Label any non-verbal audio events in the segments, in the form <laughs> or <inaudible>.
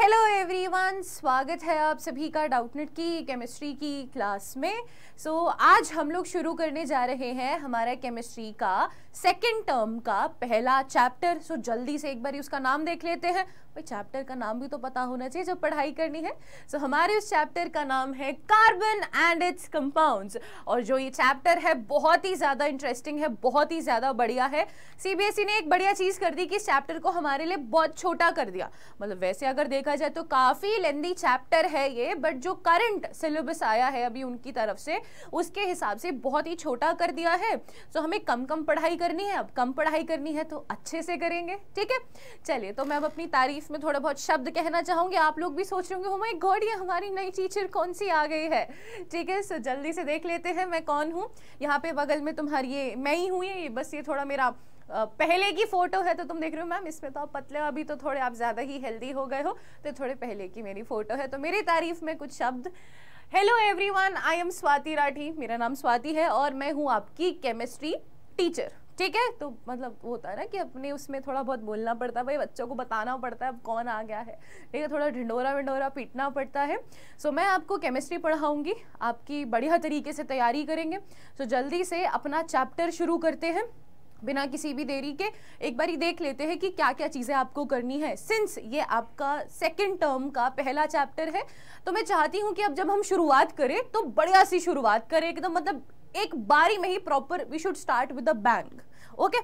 Hello everyone स्वागत है आप सभी का डाउटनेट की केमिस्ट्री की क्लास में सो so, आज हम लोग शुरू करने जा रहे हैं हमारा केमिस्ट्री का सेकंड टर्म का पहला चैप्टर सो so, जल्दी से एक बार उसका नाम देख लेते हैं भाई चैप्टर का नाम भी तो पता होना चाहिए जो पढ़ाई करनी है सो so, हमारे उस चैप्टर का नाम है कार्बन एंड इट्स कंपाउंड्स और जो ये चैप्टर है बहुत ही ज़्यादा इंटरेस्टिंग है बहुत ही ज़्यादा बढ़िया है सीबीएसई e ने एक बढ़िया चीज़ कर दी कि इस चैप्टर को हमारे लिए बहुत छोटा कर दिया मतलब वैसे अगर देखा जाए तो काफ़ी लेंदी चैप्टर है ये बट जो करंट सिलेबस आया है अभी उनकी तरफ से उसके हिसाब से बहुत ही छोटा कर दिया है सो so, हमें कम कम पढ़ाई करनी है अब कम पढ़ाई करनी है तो अच्छे से करेंगे ठीक है चलिए तो मैं अब अपनी तारीफ इसमें थोड़ा बहुत शब्द कहना चाहूंगी आप लोग भी सोच रहे होंगे हमारी गॉड ये हमारी नई टीचर कौन सी आ गई है ठीक है सो जल्दी से देख लेते हैं मैं कौन हूँ यहाँ पे बगल में तुम्हारी ये मैं ही हूँ ये बस ये थोड़ा मेरा पहले की फ़ोटो है तो तुम देख रहे हो मैम इसमें तो आप पतले अभी तो थोड़े आप ज़्यादा ही हेल्दी हो गए हो तो थोड़े पहले की मेरी फ़ोटो है तो मेरी तारीफ़ में कुछ शब्द hello everyone I am Swati Rathi मेरा नाम स्वाति है और मैं हूँ आपकी केमिस्ट्री टीचर ठीक है तो मतलब होता है ना कि अपने उसमें थोड़ा बहुत बोलना पड़ता है भाई बच्चों को बताना पड़ता है अब कौन आ गया है ठीक है थोड़ा ढिंडोरा विंडोरा पीटना पड़ता है सो मैं आपको केमिस्ट्री पढ़ाऊंगी आपकी बढ़िया तरीके से तैयारी करेंगे सो जल्दी से अपना चैप्टर शुरू करते हैं बिना किसी भी देरी के एक बार ही देख लेते हैं कि क्या क्या चीज़ें आपको करनी है सिंस ये आपका सेकंड टर्म का पहला चैप्टर है तो मैं चाहती हूँ कि अब जब हम शुरुआत करें तो बढ़िया सी शुरुआत करें एकदम तो मतलब एक बारी में ही proper we should start with a bang okay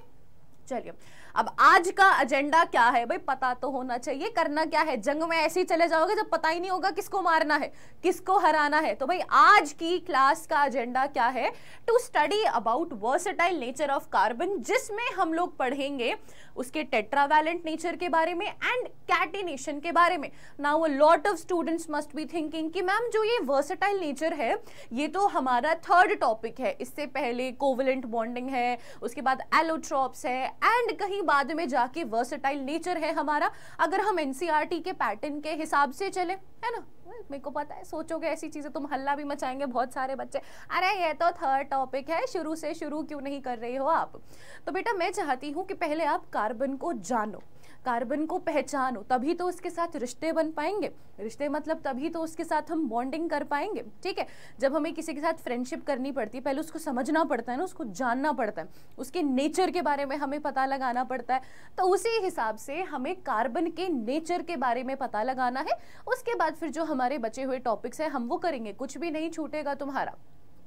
चलिए अब आज का एजेंडा क्या है भाई पता तो होना चाहिए करना क्या है जंग में ऐसे ही चले जाओगे जब पता ही नहीं होगा किसको मारना है किसको हराना है तो भाई आज की क्लास का एजेंडा क्या है to study about versatile nature of carbon जिसमें हम लोग पढ़ेंगे उसके टेट्रावैलेंट नेचर के बारे में एंड कैटिनेशन के बारे में ना a lot of students must be thinking कि मैम जो ये वर्सेटाइल नेचर है ये तो हमारा थर्ड टॉपिक है इससे पहले कोवलेंट बॉन्डिंग है उसके बाद एलोट्रॉप्स है एंड कहीं बाद में जाके वर्सेटाइल नेचर है हमारा अगर हम एनसीआरटी e के पैटर्न के हिसाब से चले है ना मेरे को पता है सोचोगे ऐसी चीज़ें तुम हल्ला भी मचाएंगे बहुत सारे बच्चे अरे ये तो थर्ड टॉपिक है शुरू से शुरू क्यों नहीं कर रही हो आप तो बेटा मैं चाहती हूँ कि पहले आप कार्बन को जानो कार्बन को पहचानो तभी तो उसके साथ रिश्ते बन पाएंगे रिश्ते मतलब तभी तो उसके साथ हम बॉन्डिंग कर पाएंगे ठीक है जब हमें किसी के साथ फ्रेंडशिप करनी पड़ती है पहले उसको समझना पड़ता है ना उसको जानना पड़ता है उसके नेचर के बारे में हमें पता लगाना पड़ता है तो उसी हिसाब से हमें कार्बन के नेचर के बारे में पता लगाना है उसके बाद फिर जो हमारे बचे हुए टॉपिक्स हैं हम वो करेंगे कुछ भी नहीं छूटेगा तुम्हारा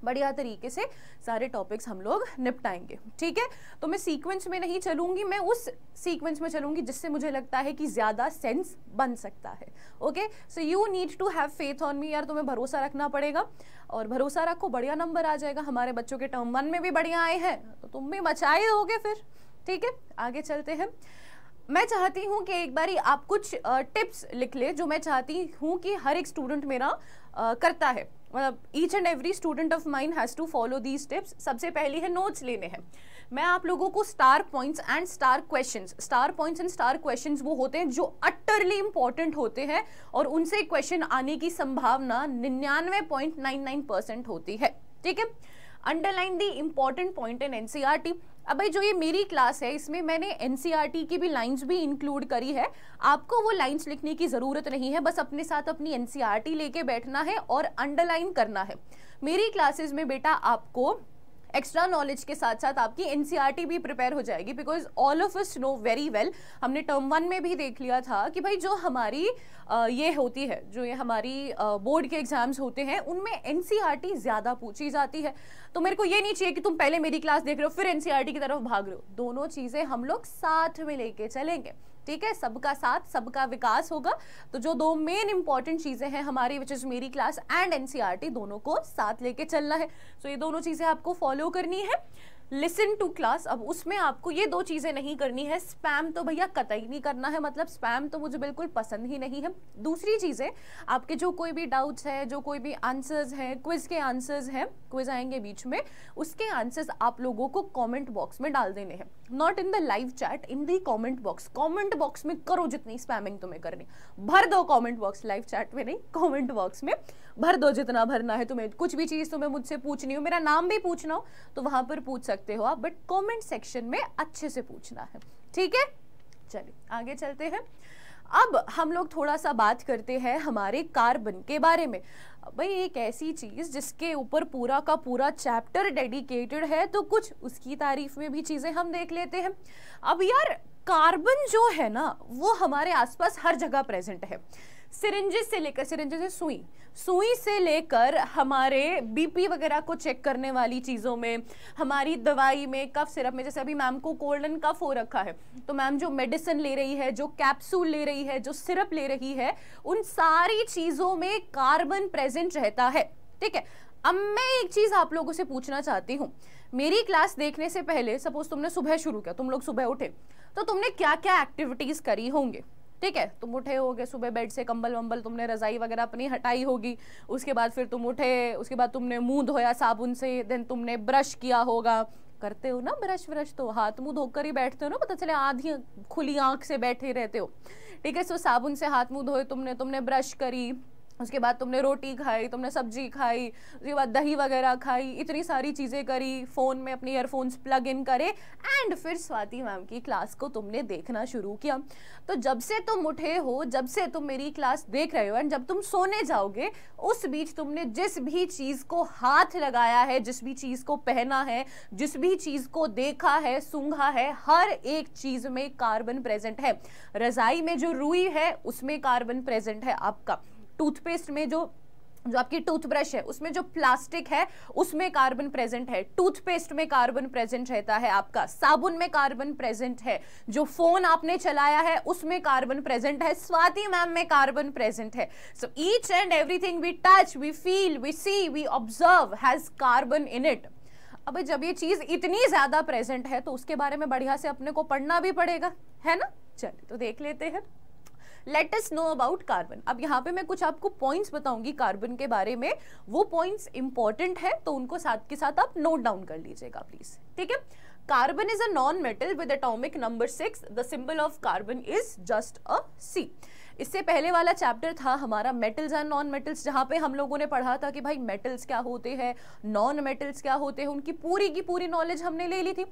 बढ़िया तरीके से सारे टॉपिक्स हम लोग निपटाएंगे ठीक है तो मैं सीक्वेंस में नहीं चलूँगी मैं उस सीक्वेंस में चलूँगी जिससे मुझे लगता है कि ज़्यादा सेंस बन सकता है okay so you need to have faith on me यार तुम्हें भरोसा रखना पड़ेगा और भरोसा रखो बढ़िया नंबर आ जाएगा हमारे बच्चों के टर्म वन में भी बढ़िया आए हैं तो तुम भी मचाए होगे फिर ठीक है आगे चलते हैं मैं चाहती हूँ कि एक बारी आप कुछ टिप्स लिख लें जो मैं चाहती हूँ कि हर एक स्टूडेंट मेरा करता है मतलब each and every student of mine has to follow these tips सबसे पहली है नोट्स लेने हैं मैं आप लोगों को star points and star questions star points and star questions वो होते हैं जो अटरली इंपॉर्टेंट होते हैं और उनसे क्वेश्चन आने की संभावना निन्यानवे पॉइंट नाइन नाइन परसेंट होती है ठीक है underline the important point in NCERT अब भाई जो ये मेरी क्लास है इसमें मैंने एन e की भी लाइन्स भी इंक्लूड करी है आपको वो लाइन्स लिखने की ज़रूरत नहीं है बस अपने साथ अपनी एन e लेके बैठना है और अंडरलाइन करना है मेरी क्लासेस में बेटा आपको एक्स्ट्रा नॉलेज के साथ साथ आपकी एनसीईआरटी e भी प्रिपेयर हो जाएगी because all of us know very well हमने टर्म वन में भी देख लिया था कि भाई जो हमारी ये होती है जो ये हमारी बोर्ड के एग्जाम्स होते हैं उनमें एनसीईआरटी e ज़्यादा पूछी जाती है तो मेरे को ये नहीं चाहिए कि तुम पहले मेरी क्लास देख रहे हो फिर एनसीईआरटी e की तरफ भाग रहे हो दोनों चीज़ें हम लोग साथ में लेके चलेंगे ठीक है सबका साथ सबका विकास होगा तो जो दो मेन इंपॉर्टेंट चीज़ें हैं हमारी विच इज़ मेरी क्लास एंड एन दोनों को साथ लेके चलना है सो so, ये दोनों चीज़ें आपको फॉलो करनी है लिसन टू क्लास अब उसमें आपको ये दो चीज़ें नहीं करनी है स्पैम तो भैया कतई नहीं करना है मतलब स्पैम तो मुझे बिल्कुल पसंद ही नहीं है दूसरी चीज़ें आपके जो कोई भी डाउट्स है जो कोई भी आंसर्स हैं क्विज़ के आंसर्स हैं क्विज़ आएंगे बीच में उसके आंसर्स आप लोगों को कॉमेंट बॉक्स में डाल देने हैं not in the live chat in the comment box comment box में करो जितनी स्पैमिंग तुम्हें करनी भर दो कॉमेंट बॉक्स लाइव चैट में नहीं कॉमेंट बॉक्स में भर दो जितना भरना है तुम्हें कुछ भी चीज़ तुम्हें मुझसे पूछनी हो मेरा नाम भी पूछना हो तो वहाँ पर पूछ सकते हो आप बट कॉमेंट सेक्शन में अच्छे से पूछना है ठीक है चलिए आगे चलते हैं अब हम लोग थोड़ा सा बात करते हैं हमारे कार्बन के बारे में भाई एक ऐसी चीज़ जिसके ऊपर पूरा का पूरा चैप्टर डेडिकेटेड है तो कुछ उसकी तारीफ में भी चीज़ें हम देख लेते हैं अब यार कार्बन जो है ना वो हमारे आसपास हर जगह प्रेजेंट है सिरिंजेस से लेकर सिरिंजेस से सुई सुई से लेकर हमारे बीपी वगैरह को चेक करने वाली चीज़ों में हमारी दवाई में कफ सिरप में जैसे अभी मैम को कोल्ड एंड कफ हो रखा है तो मैम जो मेडिसिन ले रही है जो कैप्सूल ले रही है जो सिरप ले रही है उन सारी चीज़ों में कार्बन प्रेजेंट रहता है ठीक है अब मैं एक चीज़ आप लोगों से पूछना चाहती हूँ मेरी क्लास देखने से पहले सपोज तुमने सुबह शुरू किया तुम लोग सुबह उठे तो तुमने क्या क्या एक्टिविटीज़ करी होंगे ठीक है तुम उठे गए सुबह बेड से कंबल वंबल तुमने रजाई वगैरह अपनी हटाई होगी उसके बाद फिर तुम उठे उसके बाद तुमने मुंह धोया साबुन से देन तुमने ब्रश किया होगा करते हो ना ब्रश व्रश तो हाथ मुंह धोकर ही बैठते हो ना पता चले आधी खुली आंख से बैठे रहते हो ठीक है सो साबुन से हाथ मुंह धोए तुमने तुमने ब्रश करी उसके बाद तुमने रोटी खाई तुमने सब्जी खाई उसके बाद दही वगैरह खाई इतनी सारी चीज़ें करी फ़ोन में अपने ईयरफोन्स प्लग इन करे एंड फिर स्वाति मैम की क्लास को तुमने देखना शुरू किया तो जब से तुम उठे हो जब से तुम मेरी क्लास देख रहे हो एंड जब तुम सोने जाओगे उस बीच तुमने जिस भी चीज़ को हाथ लगाया है जिस भी चीज़ को पहना है जिस भी चीज़ को देखा है सूंघा है हर एक चीज़ में कार्बन प्रेजेंट है रज़ाई में जो रुई है उसमें कार्बन प्रेजेंट है आपका टूथपेस्ट में जो जो आपकी टूथब्रश है उसमें जो प्लास्टिक है उसमें कार्बन प्रेजेंट है टूथपेस्ट में कार्बन प्रेजेंट रहता है आपका साबुन में कार्बन प्रेजेंट है जो फोन आपने चलाया है उसमें कार्बन प्रेजेंट है स्वाति मैम में कार्बन प्रेजेंट है so each and everything we touch we feel we see we observe has carbon in it अब जब ये चीज इतनी ज्यादा प्रेजेंट है तो उसके बारे में बढ़िया से अपने को पढ़ना भी पड़ेगा है ना चलिए तो देख लेते हैं let us know about carbon अब यहाँ पे मैं कुछ आपको पॉइंट्स बताऊंगी कार्बन के बारे में वो पॉइंट्स इंपॉर्टेंट है तो उनको साथ के साथ आप नोट डाउन कर लीजिएगा प्लीज ठीक है carbon is a non metal with atomic number six the symbol of carbon is just a C इससे पहले वाला चैप्टर था हमारा मेटल्स एंड नॉन मेटल्स जहाँ पे हम लोगों ने पढ़ा था कि भाई मेटल्स क्या होते हैं नॉन मेटल्स क्या होते हैं उनकी पूरी की पूरी नॉलेज हमने ले ली थी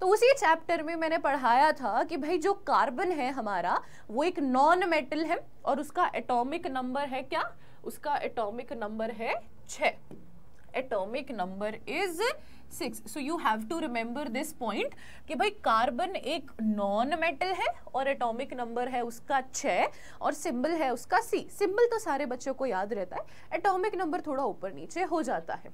तो उसी चैप्टर में मैंने पढ़ाया था कि भाई जो कार्बन है हमारा वो एक नॉन मेटल है और उसका एटॉमिक नंबर है क्या उसका एटॉमिक नंबर है छ atomic number is six so you have to remember this point कि भाई कार्बन एक नॉन मेटल है और एटॉमिक नंबर है उसका छ और सिंबल है उसका सी सिंबल तो सारे बच्चों को याद रहता है एटॉमिक नंबर थोड़ा ऊपर नीचे हो जाता है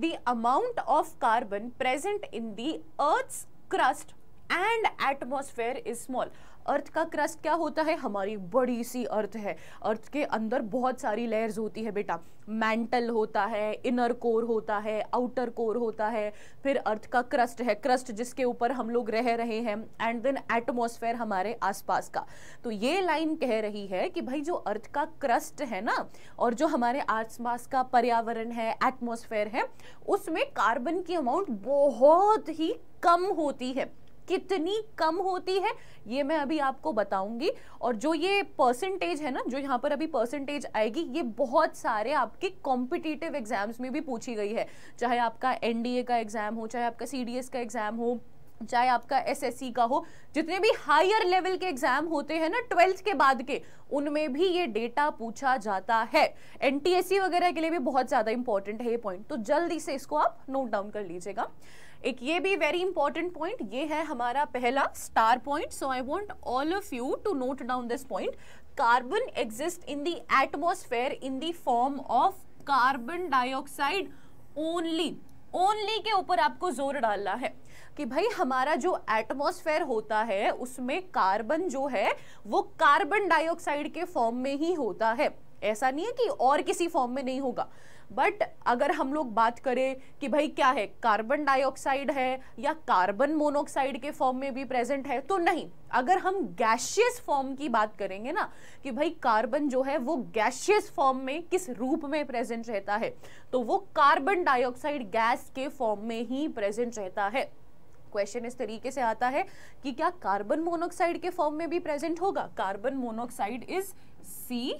the amount of carbon present in the earth crust and atmosphere is small earth का क्रस्ट क्या होता है हमारी बड़ी सी अर्थ है अर्थ के अंदर बहुत सारी लेयर्स होती है बेटा मेंटल होता है इनर कोर होता है आउटर कोर होता है फिर अर्थ का क्रस्ट है क्रस्ट जिसके ऊपर हम लोग रह रहे हैं एंड देन एटमोसफेयर हमारे आसपास का तो ये लाइन कह रही है कि भाई जो अर्थ का क्रस्ट है ना और जो हमारे आसपास का पर्यावरण है एटमोसफेयर है उसमें कार्बन की अमाउंट बहुत ही कम होती है कितनी कम होती है ये मैं अभी आपको बताऊंगी और जो ये परसेंटेज है ना जो यहाँ पर अभी परसेंटेज आएगी ये बहुत सारे आपके कॉम्पिटिटिव एग्जाम्स में भी पूछी गई है चाहे आपका एन का एग्जाम हो चाहे आपका सी का एग्जाम हो चाहे आपका एसएससी का हो जितने भी हायर लेवल के एग्जाम होते हैं ना ट्वेल्थ के बाद के उनमें भी ये डेटा पूछा जाता है एनटीएससी वगैरह के लिए भी बहुत ज़्यादा इंपॉर्टेंट है ये पॉइंट तो जल्दी से इसको आप नोट डाउन कर लीजिएगा एक ये भी वेरी इंपॉर्टेंट पॉइंट ये है हमारा पहला star point so I want all of you to note down this point carbon exist in the atmosphere in the form of carbon dioxide only only के ऊपर आपको जोर डालना है कि भाई हमारा जो एटमॉस्फेयर होता है उसमें कार्बन जो है वो कार्बन डाइऑक्साइड के फॉर्म में ही होता है ऐसा नहीं है कि और किसी फॉर्म में नहीं होगा बट अगर हम लोग बात करें कि भाई क्या है कार्बन डाइऑक्साइड है या कार्बन मोनोक्साइड के फॉर्म में भी प्रेजेंट है तो नहीं अगर हम गैशियस फॉर्म की बात करेंगे ना कि भाई कार्बन जो है वो गैशियस फॉर्म में किस रूप में प्रेजेंट रहता है तो वो कार्बन डाइऑक्साइड गैस के फॉर्म में ही प्रेजेंट रहता है क्वेश्चन इस तरीके से आता है कि क्या कार्बन मोनोऑक्साइड के फॉर्म में भी प्रेजेंट होगा carbon monoxide is C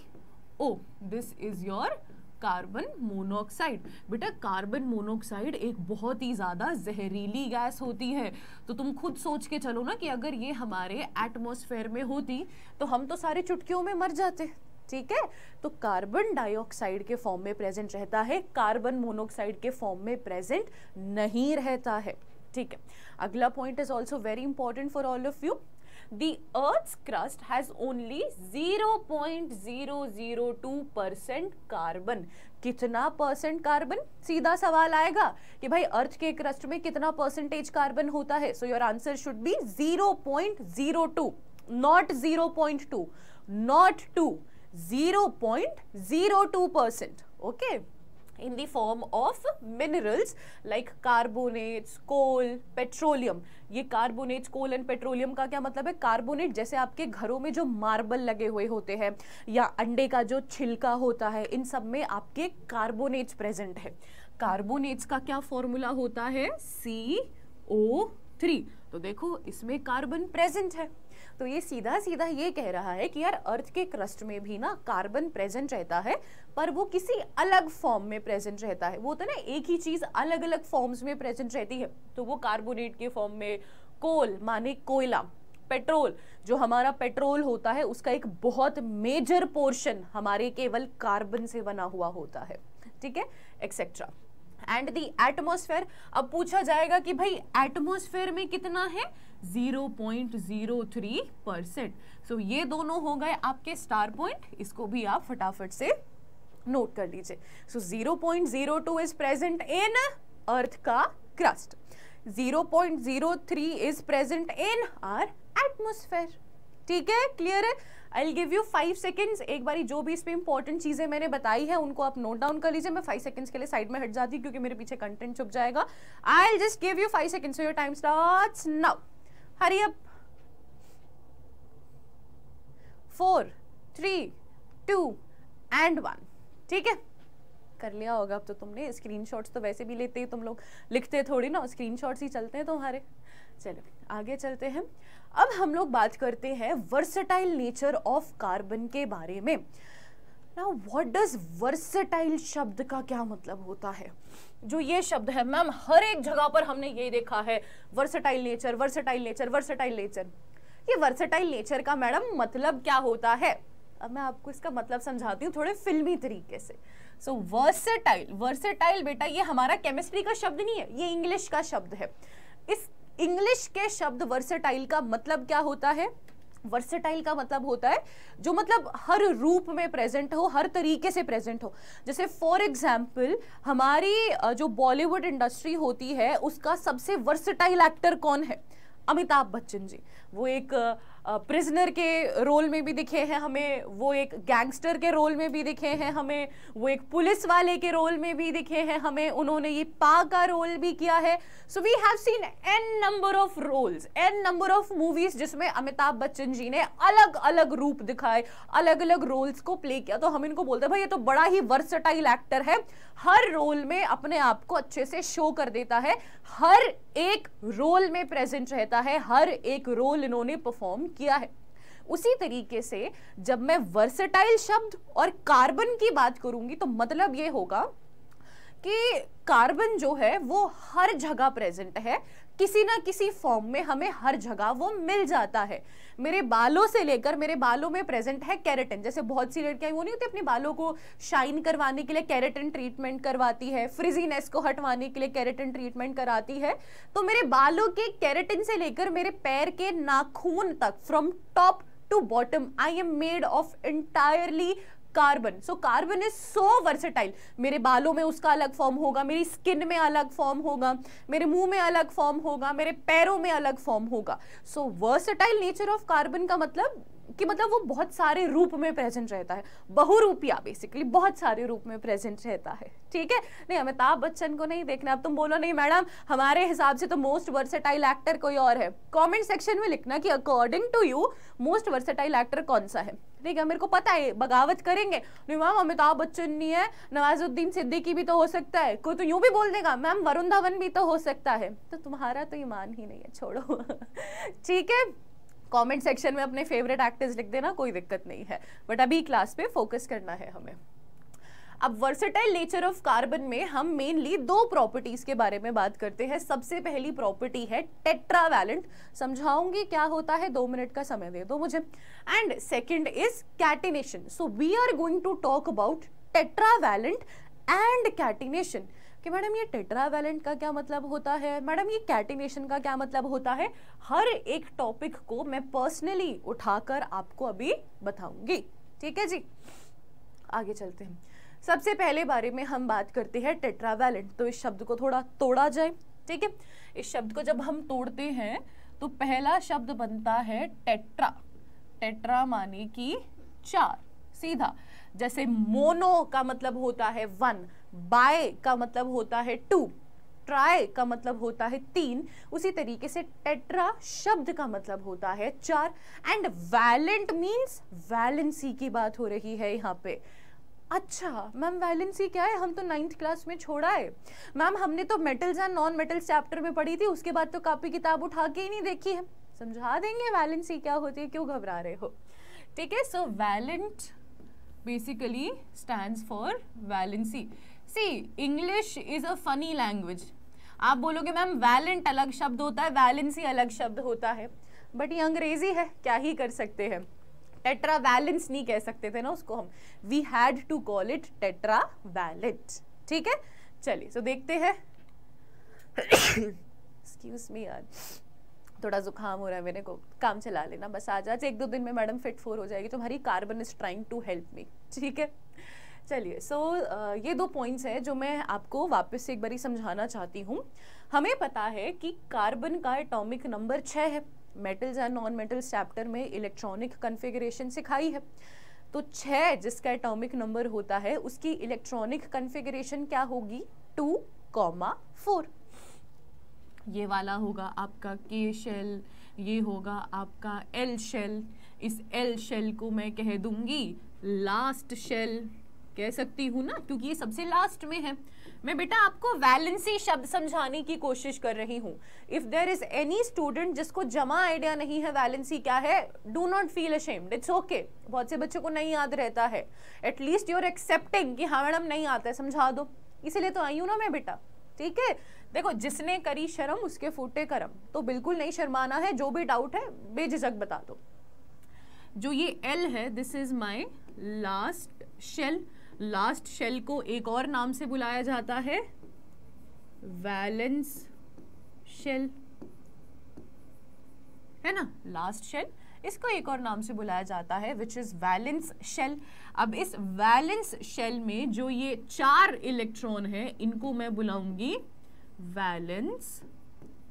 O this is your carbon monoxide बेटा कार्बन मोनोऑक्साइड एक बहुत ही ज़्यादा जहरीली गैस होती है तो तुम खुद सोच के चलो ना कि अगर ये हमारे एटमोसफेयर में होती तो हम तो सारे चुटकियों में मर जाते ठीक है तो कार्बन डाइऑक्साइड के फॉर्म में प्रेजेंट रहता है कार्बन मोनोऑक्साइड के फॉर्म में प्रेजेंट नहीं रहता है ठीक है अगला point is also very important for all of you the earth's crust has only 0.002 percent carbon कितना परसेंट कार्बन सीधा सवाल आएगा कि भाई अर्थ के क्रस्ट में कितना परसेंटेज कार्बन होता है so your answer should be 0.02 not 0.2 not 2 0.02 percent okay okay? in the form of minerals like carbonates, coal, petroleum. ये कार्बोनेट्स कोल एंड पेट्रोलियम का क्या मतलब है कार्बोनेट जैसे आपके घरों में जो मार्बल लगे हुए होते हैं या अंडे का जो छिलका होता है इन सब में आपके कार्बोनेट्स प्रेजेंट है कार्बोनेट्स का क्या फॉर्मूला होता है सी ओ थ्री तो देखो इसमें कार्बन प्रेजेंट है तो ये सीधा सीधा ये कह रहा है कि यार अर्थ के क्रस्ट में भी ना कार्बन प्रेजेंट रहता है पर वो किसी अलग फॉर्म में प्रेजेंट रहता है वो तो ना एक ही चीज़ अलग अलग फॉर्म्स में प्रेजेंट रहती है तो वो कार्बोनेट के फॉर्म में कोल माने कोयला पेट्रोल जो हमारा पेट्रोल होता है उसका एक बहुत मेजर पोर्शन हमारे केवल कार्बन से बना हुआ होता है ठीक है एक्सेट्रा एंड दी एटमोसफेयर अब पूछा जाएगा कि भाई एटमोसफेयर में कितना है 0.03 परसेंट सो ये दोनों हो गए आपके स्टार पॉइंट इसको भी आप फटाफट से नोट कर लीजिए so zero point zero two is present in earth का crust 0.03 is present in our atmosphere ठीक है क्लियर है I give you five seconds एक बारी जो भी इसमें इंपॉर्टेंट चीज़ें मैंने बताई है उनको आप नोट डाउन कर लीजिए मैं फाइव सेकेंड्स के लिए साइड में हट जाती क्योंकि मेरे पीछे कंटेंट छुप जाएगा I'll just give you five seconds your time start now hurry अब four three two and one ठीक है कर लिया होगा अब तो तुमने स्क्रीनशॉट्स तो वैसे भी लेते ही तुम लोग लिखते थोड़ी ना स्क्रीनशॉट्स ही चलते हैं तुम्हारे चलो आगे चलते हैं अब हम लोग बात करते हैं वर्सेटाइल नेचर ऑफ कार्बन के बारे में ना व्हाट डज वर्सेटाइल शब्द का क्या मतलब होता है जो ये शब्द है मैम हर एक जगह पर हमने ये देखा है versatile nature versatile nature versatile nature ये वर्सेटाइल नेचर का मैडम मतलब क्या होता है अब मैं आपको इसका मतलब समझाती हूँ थोड़े फिल्मी तरीके से सो वर्सेटाइल वर्सेटाइल बेटा ये हमारा केमिस्ट्री का शब्द नहीं है ये इंग्लिश का शब्द है इस इंग्लिश के शब्द वर्सेटाइल का मतलब क्या होता है वर्सेटाइल का मतलब होता है जो मतलब हर रूप में प्रेजेंट हो हर तरीके से प्रेजेंट हो जैसे फॉर एग्जाम्पल हमारी जो बॉलीवुड इंडस्ट्री होती है उसका सबसे वर्सेटाइल एक्टर कौन है अमिताभ बच्चन जी वो एक प्रिजनर के रोल में भी दिखे हैं हमें वो एक गैंगस्टर के रोल में भी दिखे हैं हमें वो एक पुलिस वाले के रोल में भी दिखे हैं हमें उन्होंने ये पा का रोल भी किया है so we have seen an number of roles an number of movies जिसमें अमिताभ बच्चन जी ने अलग अलग रूप दिखाए अलग अलग रोल्स को प्ले किया तो हम इनको बोलते हैं भाई ये तो बड़ा ही वर्सटाइल एक्टर है हर रोल में अपने आप को अच्छे से शो कर देता है हर एक रोल में प्रेजेंट रहता है हर एक रोल इन्होंने परफॉर्म किया है उसी तरीके से जब मैं वर्सेटाइल शब्द और कार्बन की बात करूंगी तो मतलब ये होगा कि कार्बन जो है वो हर जगह प्रेजेंट है किसी ना किसी फॉर्म में हमें हर जगह वो मिल जाता है मेरे बालों से लेकर मेरे बालों में प्रेजेंट है कैरेटिन जैसे बहुत सी लड़कियां वो नहीं होती अपने बालों को शाइन करवाने के लिए कैरेटिन ट्रीटमेंट करवाती है फ्रिजीनेस को हटवाने के लिए कैरेटिन ट्रीटमेंट कराती है तो मेरे बालों के कैरेटिन से लेकर मेरे पैर के नाखून तक from top to bottom I am made of entirely carbon so carbon is so versatile मेरे बालों में उसका अलग फॉर्म होगा मेरी स्किन में अलग फॉर्म होगा मेरे मुंह में अलग फॉर्म होगा मेरे पैरों में अलग फॉर्म होगा so versatile nature of carbon का मतलब कि मतलब वो बहुत सारे रूप में प्रेजेंट रहता है बहुरूपिया बेसिकली बहुत सारे रूप में प्रेजेंट रहता है ठीक है नहीं अमिताभ बच्चन को नहीं देखना अब तुम बोलो नहीं मैडम हमारे हिसाब से तो मोस्ट वर्सेटाइल एक्टर कोई और है कमेंट सेक्शन में लिखना कि according to you most versatile actor कौन सा है ठीक है मेरे को पता है बगावत करेंगे नहीं मैम अमिताभ बच्चन नहीं है नवाजुद्दीन सिद्दीकी भी तो हो सकता है कोई तो यूं भी बोल देगा मैम वरुण धवन भी तो हो सकता है तो तुम्हारा तो ईमान ही नहीं है छोड़ो <laughs> ठीक है कमेंट सेक्शन में अपने फेवरेट एक्टर्स लिख देना कोई दिक्कत नहीं है बट अभी क्लास पे फोकस करना है हमें अब वर्सेटाइल नेचर ऑफ कार्बन में हम मेनली दो प्रॉपर्टीज के बारे में बात करते हैं सबसे पहली प्रॉपर्टी है टेट्रावैलेंट समझाऊंगी क्या होता है दो मिनट का समय दे दो मुझे and second is catenation so we are going to talk about tetravalent and catenation कि मैडम ये वैलेंट का क्या मतलब होता है मैडम ये कैटिनेशन का क्या मतलब होता है हर एक टॉपिक को मैं पर्सनली उठाकर आपको अभी बताऊंगी ठीक है जी आगे चलते हैं सबसे पहले बारे में हम बात करते हैं वैलेंट तो इस शब्द को थोड़ा तोड़ा जाए ठीक है इस शब्द को जब हम तोड़ते हैं तो पहला शब्द बनता है टेट्रा टेट्रा माने की चार सीधा जैसे मोनो का मतलब होता है वन बाय का मतलब होता है टू ट्राई का मतलब होता है तीन उसी तरीके से टेट्रा शब्द का मतलब होता है चार एंड वैलेंट मीन्स वैलेंसी की बात हो रही है यहाँ पे अच्छा मैम वैलेंसी क्या है हम तो नाइन्थ क्लास में छोड़ा है मैम हमने तो metals and non metals chapter में पढ़ी थी उसके बाद तो कापी किताब उठा के ही नहीं देखी है समझा देंगे वैलेंसी क्या होती है क्यों घबरा रहे हो ठीक है so valent basically stand for valency see English is a funny language आप बोलोगे मैम वैलेंट अलग शब्द होता है वैलेंसी अलग शब्द होता है बट ये अंग्रेजी है क्या ही कर सकते हैं टेट्रा वैलेंस नहीं कह सकते थे ना उसको हम we had to call it tetravalent ठीक है चलिए सो देखते हैं एक्सक्यूज मी यार थोड़ा जुकाम हो रहा है मेरे को काम चला लेना बस आज आज एक दो दिन में मैडम फिट फोर हो जाएगी तुम्हारी carbon is trying to help me ठीक है चलिए सो so, ये दो पॉइंट्स हैं जो मैं आपको वापस से एक बारी समझाना चाहती हूँ हमें पता है कि कार्बन का एटॉमिक नंबर छः है metals and non metals chapter में इलेक्ट्रॉनिक कन्फिग्रेशन सिखाई है तो छः जिसका एटॉमिक नंबर होता है उसकी इलेक्ट्रॉनिक कन्फिग्रेशन क्या होगी टू कॉमा फोर ये वाला होगा आपका के शेल ये होगा आपका एल शेल इस एल शेल को मैं कह दूंगी लास्ट शेल कह सकती हूँ ना क्योंकि ये सबसे लास्ट में है मैं बेटा आपको वैलेंसी शब्द समझाने की कोशिश कर रही हूँ if there is any student जिसको जमा आइडिया नहीं है वैलेंसी क्या है do not feel ashamed it's okay बहुत से बच्चों को नहीं याद रहता है एटलीस्ट यूर एक्सेप्टिंग कि हाँ मैडम नहीं आता है समझा दो इसीलिए तो आई हूँ ना मैं बेटा ठीक है देखो जिसने करी शर्म उसके फूटे करम तो बिल्कुल नहीं शर्माना है जो भी डाउट है बेझिझक बता दो जो ये एल है this is my last shell last shell को एक और नाम से बुलाया जाता है वैलेंस शेल है ना लास्ट शेल इसको एक और नाम से बुलाया जाता है विच इज़ वैलेंस शेल अब इस वैलेंस शेल में जो ये चार इलेक्ट्रॉन है इनको मैं बुलाऊंगी वैलेंस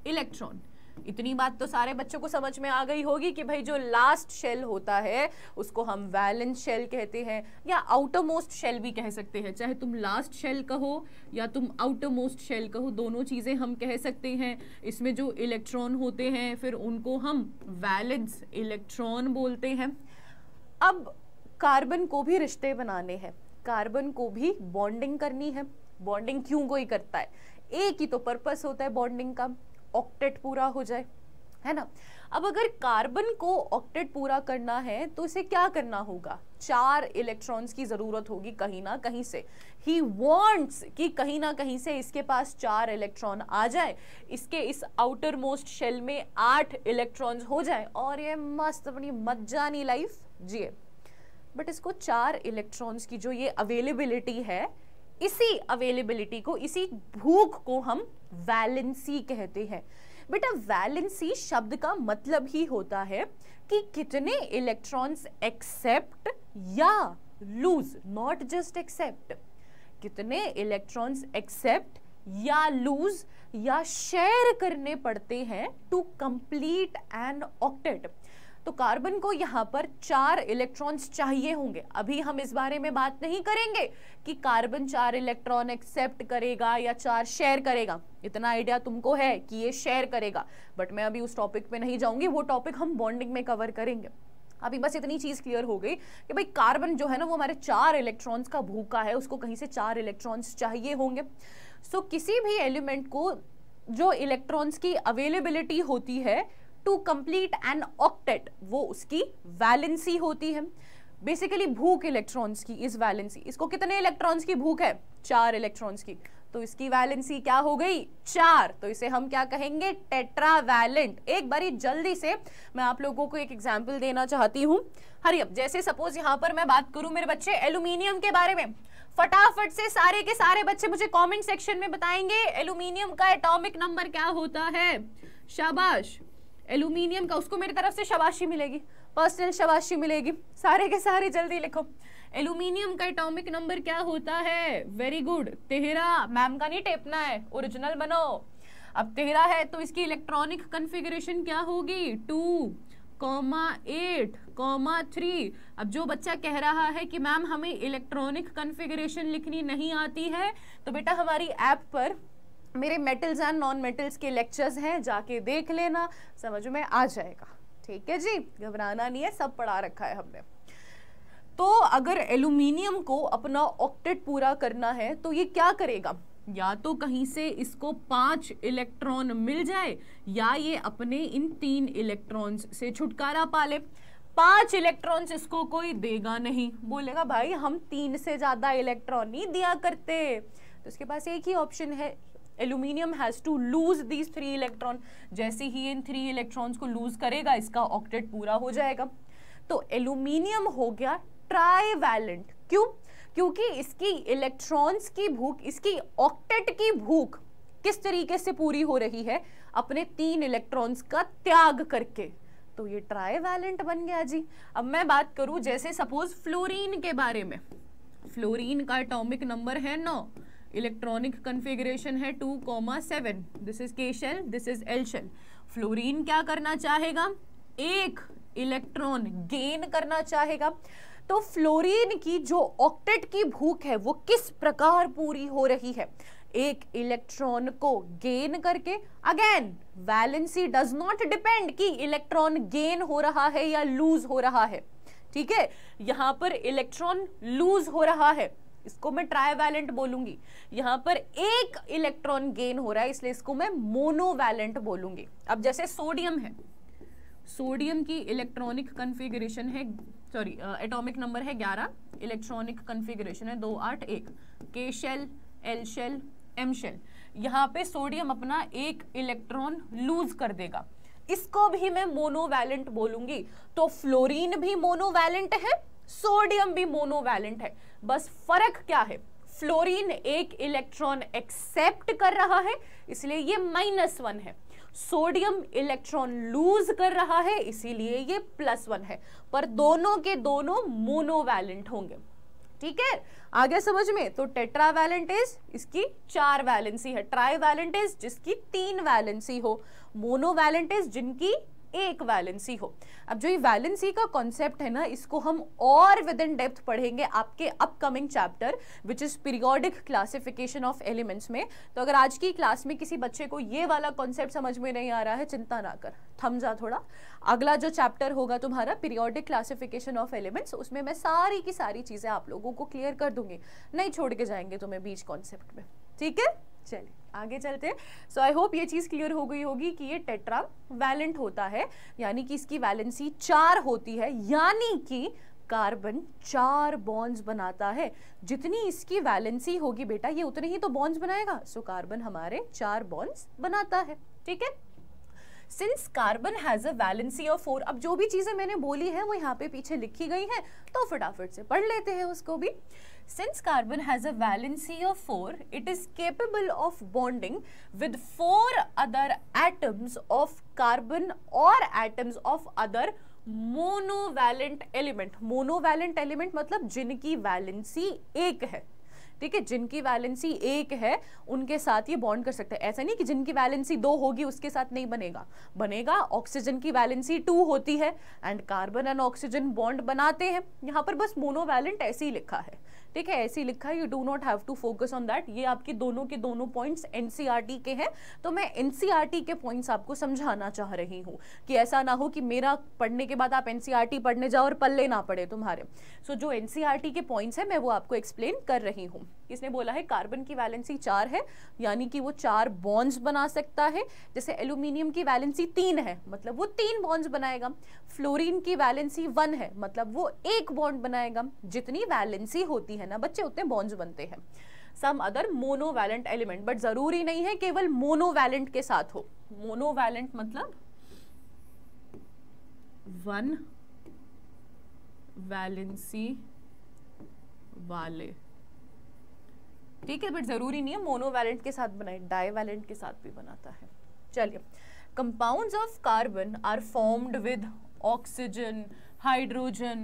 इलेक्ट्रॉन इतनी बात तो सारे बच्चों को समझ में आ गई होगी कि भाई जो लास्ट शेल होता है उसको हम वैलेंस शेल कहते हैं या आउटरमोस्ट शेल भी कह सकते हैं चाहे तुम लास्ट शेल कहो या तुम आउटरमोस्ट शेल कहो दोनों चीज़ें हम कह सकते हैं इसमें जो इलेक्ट्रॉन होते हैं फिर उनको हम वैलेंस इलेक्ट्रॉन बोलते हैं अब कार्बन को भी रिश्ते बनाने हैं कार्बन को भी बॉन्डिंग करनी है बॉन्डिंग क्यों कोई करता है एक ही तो पर्पस होता है बॉन्डिंग का ऑक्टेट पूरा हो जाए है ना अब अगर कार्बन को ऑक्टेट पूरा करना है तो इसे क्या करना होगा चार इलेक्ट्रॉन्स की ज़रूरत होगी कहीं ना कहीं से ही वॉन्ट्स कि कहीं ना कहीं से इसके पास चार इलेक्ट्रॉन आ जाए इसके इस आउटर मोस्ट शेल में आठ इलेक्ट्रॉन्स हो जाए और ये मस्त अपनी मज्जानी लाइफ जिए बट इसको चार इलेक्ट्रॉन्स की जो ये अवेलेबिलिटी है इसी अवेलेबिलिटी को इसी भूख को हम वैलेंसी कहते हैं बेटा वैलेंसी शब्द का मतलब ही होता है कि कितने इलेक्ट्रॉन्स एक्सेप्ट या लूज नॉट जस्ट एक्सेप्ट कितने इलेक्ट्रॉन्स एक्सेप्ट या लूज या शेयर करने पड़ते हैं टू कंप्लीट एन ऑक्टेट तो कार्बन को यहाँ पर चार इलेक्ट्रॉन्स चाहिए होंगे अभी हम इस बारे में बात नहीं करेंगे कि कार्बन चार इलेक्ट्रॉन एक्सेप्ट करेगा या चार शेयर करेगा इतना आइडिया तुमको है कि ये शेयर करेगा बट मैं अभी उस टॉपिक पे नहीं जाऊंगी वो टॉपिक हम बॉन्डिंग में कवर करेंगे अभी बस इतनी चीज क्लियर हो गई कि भाई कार्बन जो है ना वो हमारे चार इलेक्ट्रॉन्स का भूखा है उसको कहीं से चार इलेक्ट्रॉन्स चाहिए होंगे सो किसी भी एलिमेंट को जो इलेक्ट्रॉन्स की अवेलेबिलिटी होती है टू कंप्लीट एन ऑक्टेट वो उसकी वैलेंसी होती है बेसिकली भूख इलेक्ट्रॉन्स की इस वैलेंसी इसको कितने इलेक्ट्रॉन्स की भूख है चार इलेक्ट्रॉन्स की तो इसकी वैलेंसी क्या हो गई चार तो इसे हम क्या कहेंगे टेट्रावैलेंट एक बारी जल्दी से मैं आप लोगों को एक एग्जाम्पल देना चाहती हूँ हरी अब जैसे सपोज यहाँ पर मैं बात करूँ मेरे बच्चे एल्यूमिनियम के बारे में फटाफट से सारे के सारे बच्चे मुझे कमेंट सेक्शन में बताएंगे एल्यूमिनियम का एटॉमिक नंबर क्या होता है शाबाश एल्यूमिनियम का उसको मेरी तरफ से शबाशी मिलेगी पर्सनल शबाशी मिलेगी सारे के सारे जल्दी लिखो एल्यूमिनियम का एटॉमिक नंबर क्या होता है वेरी गुड तेहरा मैम का नहीं टेपना है ओरिजिनल बनो अब तेहरा है तो इसकी इलेक्ट्रॉनिक कन्फिग्रेशन क्या होगी two comma eight comma three अब जो बच्चा कह रहा है कि मैम हमें इलेक्ट्रॉनिक कन्फिग्रेशन लिखनी नहीं आती है तो बेटा हमारी ऐप पर मेरे मेटल्स एंड नॉन मेटल्स के लेक्चर्स हैं जाके देख लेना समझ में आ जाएगा ठीक है जी घबराना नहीं है सब पढ़ा रखा है हमने तो अगर एल्यूमिनियम को अपना ऑक्टेट पूरा करना है तो ये क्या करेगा या तो कहीं से इसको पांच इलेक्ट्रॉन मिल जाए या ये अपने इन तीन इलेक्ट्रॉन्स से छुटकारा पा ले पांच इलेक्ट्रॉन्स इसको कोई देगा नहीं बोलेगा भाई हम तीन से ज़्यादा इलेक्ट्रॉन नहीं दिया करते तो इसके पास एक ही ऑप्शन है aluminium has to lose these three electron जैसे ही इन थ्री इलेक्ट्रॉन्स को लूज करेगा इसका ऑक्टेट पूरा हो जाएगा तो एल्यूमिनियम हो गया ट्राईवैलेंट क्यों क्योंकि इसकी इलेक्ट्रॉन्स की भूख इसकी ऑक्टेट की भूख किस तरीके से पूरी हो रही है अपने तीन इलेक्ट्रॉन्स का त्याग करके तो ये ट्राईवैलेंट बन गया जी अब मैं बात करूं जैसे सपोज फ्लोरीन के बारे में फ्लोरीन का एटॉमिक नंबर है नौ इलेक्ट्रॉनिक कन्फिग्रेशन है two comma seven this is K shell this is L shell fluorine क्या करना चाहेगा एक इलेक्ट्रॉन गेन करना चाहेगा तो फ्लोरीन की जो ऑक्टेट की भूख है वो किस प्रकार पूरी हो रही है एक इलेक्ट्रॉन को गेन करके again valency does not depend कि इलेक्ट्रॉन गेन हो रहा है या लूज हो रहा है ठीक है यहां पर इलेक्ट्रॉन लूज हो रहा है इसको मैं ट्राईवैलेंट बोलूंगी यहाँ पर एक इलेक्ट्रॉन गेन हो रहा है इसलिए इसको मैं मोनोवैलेंट बोलूंगी अब जैसे सोडियम है सोडियम की इलेक्ट्रॉनिक कन्फिग्रेशन है सॉरी एटॉमिक नंबर है 11 इलेक्ट्रॉनिक कन्फिग्रेशन है दो आठ एक K shell L shell M shell यहाँ पे सोडियम अपना एक इलेक्ट्रॉन लूज कर देगा इसको भी मैं मोनोवैलेंट बोलूंगी तो फ्लोरीन भी मोनोवैलेंट है सोडियम भी मोनोवैलेंट है बस फर्क क्या है फ्लोरीन एक इलेक्ट्रॉन एक्सेप्ट कर रहा है इसलिए ये माइनस वन है सोडियम इलेक्ट्रॉन लूज कर रहा है इसीलिए ये प्लस वन है पर दोनों के दोनों मोनोवैलेंट होंगे ठीक है आगे समझ में तो टेट्रा वैलेंट इज इसकी चार वैलेंसी है ट्राई वैलेंट इज जिसकी तीन वैलेंसी हो मोनोवैलेंट इज जिनकी एक वैलेंसी हो अब जो ये वैलेंसी का कॉन्सेप्ट है ना इसको हम और विद इन डेप्थ पढ़ेंगे आपके upcoming chapter which is periodic classification of elements में तो अगर आज की क्लास में किसी बच्चे को ये वाला कॉन्सेप्ट समझ में नहीं आ रहा है चिंता ना कर थम जा थोड़ा अगला जो चैप्टर होगा तुम्हारा पीरियोडिक क्लासिफिकेशन ऑफ एलिमेंट्स उसमें मैं सारी की सारी चीज़ें आप लोगों को क्लियर कर दूंगी नहीं छोड़ के जाएंगे तुम्हें बीच कॉन्सेप्ट में ठीक है चलिए आगे चलते हैं सो आई होप ये चीज़ क्लियर हो गई होगी कि ये टेट्रा वैलेंट होता है यानी कि इसकी वैलेंसी चार होती है यानी कि कार्बन चार बॉन्ड्स बनाता है जितनी इसकी वैलेंसी होगी बेटा ये उतने ही तो बॉन्ड्स बनाएगा सो so, कार्बन हमारे चार बॉन्ड्स बनाता है ठीक है since carbon has a valency of four अब जो भी चीज़ें मैंने बोली है वो यहाँ पे पीछे लिखी गई है तो फटाफट से पढ़ लेते हैं उसको भी since carbon has a valency of four it is capable of bonding with four other atoms of carbon और atoms of other monovalent element monovalent element मतलब जिनकी वैलेंसी एक है ठीक है जिनकी वैलेंसी एक है उनके साथ ये बॉन्ड कर सकते हैं ऐसा नहीं कि जिनकी वैलेंसी दो होगी उसके साथ नहीं बनेगा बनेगा ऑक्सीजन की वैलेंसी टू होती है and carbon and oxygen bond बनाते हैं यहाँ पर बस मोनोवैलेंट ऐसे ही लिखा है ठीक है ऐसे लिखा है you do not have to focus on that ये आपके दोनों के दोनों पॉइंट्स एनसीईआरटी e के हैं तो मैं एनसीईआरटी e के पॉइंट्स आपको समझाना चाह रही हूँ कि ऐसा ना हो कि मेरा पढ़ने के बाद आप एनसीईआरटी e पढ़ने जाओ और पल्ले ना पड़े तुम्हारे सो so, जो एनसीईआरटी के पॉइंट्स हैं मैं वो आपको एक्सप्लेन कर रही हूँ किसने बोला है कार्बन की वैलेंसी चार है यानी कि वो चार बॉन्ड्स बना सकता है जैसे एल्यूमिनियम की वैलेंसी तीन है मतलब वो तीन बॉन्ड्स बनाएगा फ्लोरिन की वैलेंसी वन है मतलब वो एक बॉन्ड बनाएगा जितनी वैलेंसी होती है हैं ना बच्चे उतने बॉन्ड्स बनते हैं some other monovalent element but जरूरी नहीं है केवल मोनोवैलेंट के साथ हो मोनोवैलेंट मतलब वन वैलेंसी वाले ठीक है बट जरूरी नहीं है मोनोवैलेंट के साथ बनाए डाईवैलेंट के साथ भी बनाता है चलिए compounds of carbon are formed with oxygen hydrogen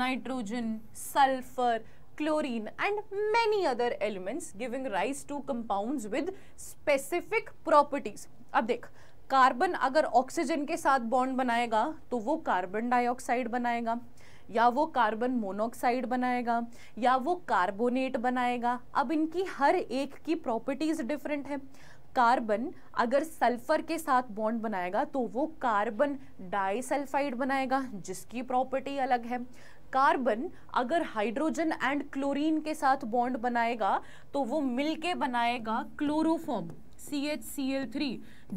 nitrogen sulphur chlorine and many other elements giving rise to compounds with specific properties. अब देख कार्बन अगर ऑक्सीजन के साथ बॉन्ड बनाएगा तो वो कार्बन डाइऑक्साइड बनाएगा या वो कार्बन मोनोऑक्साइड बनाएगा या वो कार्बोनेट बनाएगा अब इनकी हर एक की प्रॉपर्टीज़ डिफरेंट है कार्बन अगर सल्फर के साथ बॉन्ड बनाएगा तो वो कार्बन डाइसल्फाइड बनाएगा जिसकी प्रॉपर्टी अलग है कार्बन अगर हाइड्रोजन एंड क्लोरीन के साथ बॉन्ड बनाएगा तो वो मिलके बनाएगा chloroform C H C L three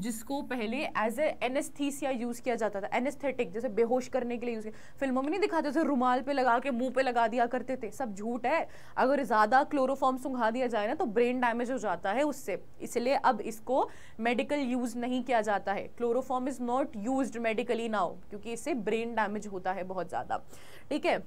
जिसको पहले एज ए एनेस्थीसिया यूज़ किया जाता था एनेस्थेटिक जैसे बेहोश करने के लिए यूज़ किया फिल्मों में नहीं दिखाते थे रुमाल पे लगा के मुंह पे लगा दिया करते थे सब झूठ है अगर ज़्यादा क्लोरोफॉर्म सुंघा दिया जाए ना तो ब्रेन डैमेज हो जाता है उससे इसलिए अब इसको मेडिकल यूज़ नहीं किया जाता है chloroform is not use medically now क्योंकि इससे ब्रेन डैमेज होता है बहुत ज़्यादा ठीक है